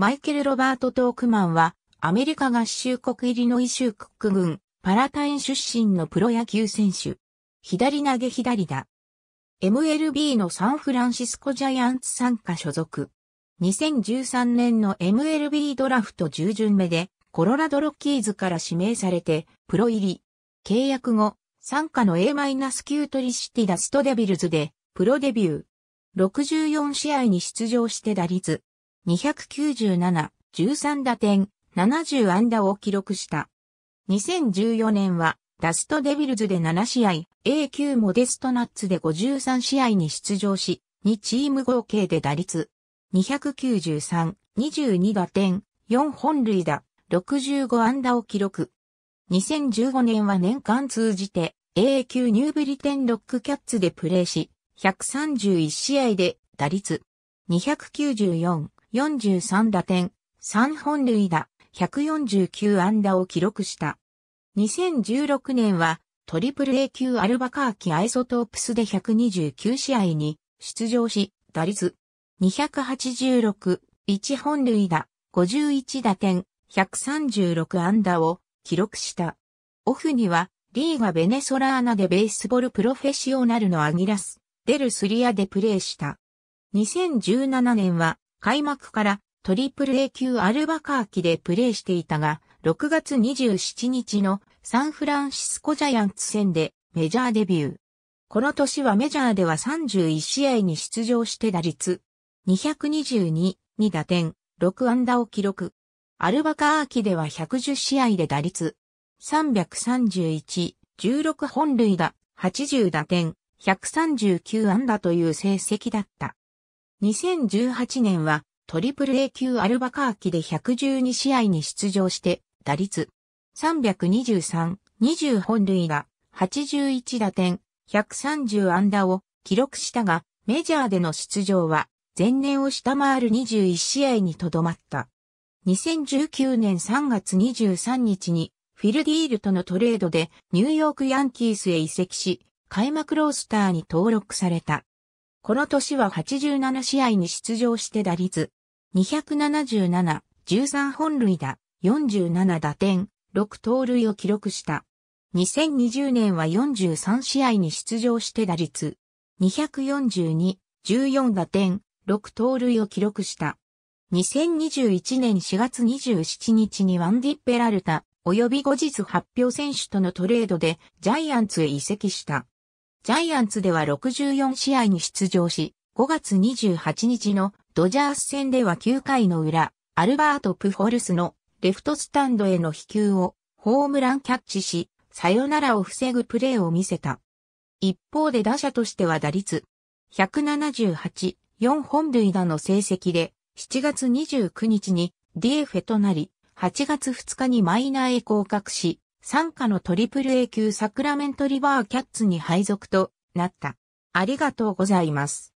マイケル・ロバート・トークマンは、アメリカ合衆国入りのイ州クック軍、パラタイン出身のプロ野球選手。左投げ左打。MLB のサンフランシスコジャイアンツ参加所属。2013年の MLB ドラフト10巡目で、コロラドロッキーズから指名されて、プロ入り。契約後、参加の A-9 トリシティダストデビルズで、プロデビュー。64試合に出場して打率、297、13打点、70安打を記録した。2014年は、ダストデビルズで7試合、A 級モデストナッツで53試合に出場し、2チーム合計で打率、293、22打点、4本塁打、65安打を記録。2015年は年間通じて A 級ニューブリテンロックキャッツでプレーし、131試合で打率294、43打点、3本塁打、149安打を記録した。2016年は、トリプル A 級アルバカーキアイソトープスで129試合に出場し、打率286、1本塁打、51打点、136安打を記録した。オフには、リーガベネソラーナでベースボールプロフェッショナルのアギラス、デルスリアでプレーした。2017年は、開幕からトリプル A 級アルバカーキでプレーしていたが、6月27日のサンフランシスコジャイアンツ戦でメジャーデビュー。この年はメジャーでは31試合に出場して打率222、2打点、6安打を記録。アルバカーキでは110試合で打率331、16本塁打、80打点、139安打という成績だった。2018年はトリプル A 級アルバカーキで112試合に出場して打率323、20本塁打、81打点、130安打を記録したが、メジャーでの出場は前年を下回る21試合にとどまった。2019年3月23日にフィルディールとのトレードでニューヨークヤンキースへ移籍し、開幕ロースターに登録された。この年は87試合に出場して打率277、13本塁打、47打点、6盗塁を記録した。2020年は43試合に出場して打率242、14打点、6盗塁を記録した。2021年4月27日にワンディッペラルタ、及び後日発表選手とのトレードでジャイアンツへ移籍した。ジャイアンツでは64試合に出場し、5月28日のドジャース戦では9回の裏、アルバート・プホルスのレフトスタンドへの飛球をホームランキャッチし、サヨナラを防ぐプレーを見せた。一方で打者としては打率178、4本塁打の成績で、7月29日に DF となり、8月2日にマイナーへ降格し、参加のトリプル A 級サクラメントリバーキャッツに配属となった。ありがとうございます。